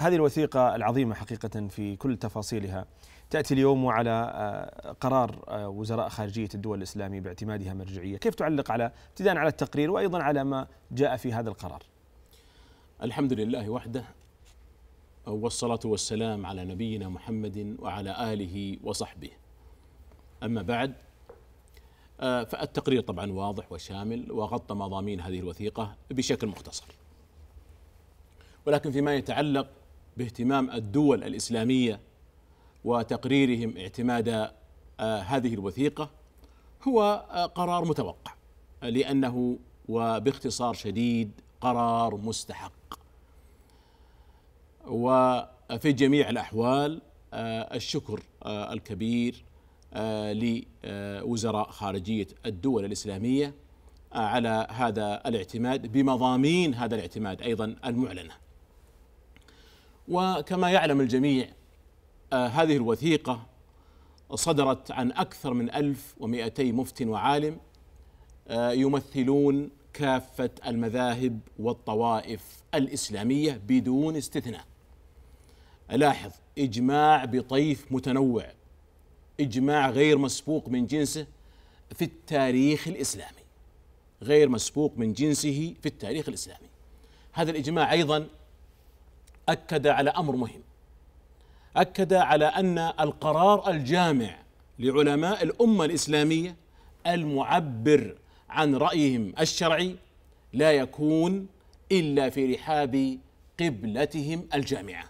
هذه الوثيقة العظيمة حقيقة في كل تفاصيلها تأتي اليوم وعلى آه، قرار آه، وزراء خارجية الدول الإسلامية باعتمادها مرجعية كيف تعلق على ابتداء على التقرير وأيضا على ما جاء في هذا القرار الحمد لله وحده والصلاة والسلام على نبينا محمد وعلى آله وصحبه أما بعد آه، فالتقرير طبعا واضح وشامل وغطى مضامين هذه الوثيقة بشكل مختصر ولكن فيما يتعلق باهتمام الدول الإسلامية وتقريرهم اعتماد آه، هذه الوثيقة هو آه، قرار متوقع لأنه وباختصار شديد قرار مستحق وفي جميع الأحوال آه، الشكر الكبير لوزراء خارجية الدول الإسلامية على هذا الاعتماد بمضامين هذا الاعتماد أيضا المعلنة وكما يعلم الجميع آه، هذه الوثيقة صدرت عن أكثر من 1200 مفت وعالم آه، يمثلون كافة المذاهب والطوائف الإسلامية بدون استثناء لاحظ إجماع بطيف متنوع إجماع غير مسبوق من جنسه في التاريخ الإسلامي غير مسبوق من جنسه في التاريخ الإسلامي هذا الإجماع أيضا اكد على امر مهم اكد على ان القرار الجامع لعلماء الامه الاسلاميه المعبر عن رايهم الشرعي لا يكون الا في رحاب قبلتهم الجامعه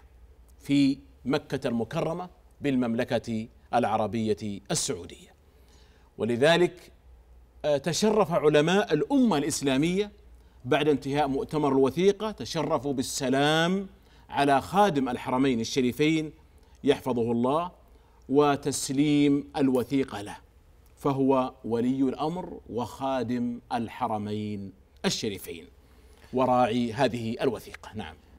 في مكه المكرمه بالمملكه العربيه السعوديه ولذلك آه، تشرف علماء الامه الاسلاميه بعد انتهاء مؤتمر الوثيقه تشرفوا بالسلام على خادم الحرمين الشريفين يحفظه الله وتسليم الوثيقه له فهو ولي الامر وخادم الحرمين الشريفين وراعي هذه الوثيقه نعم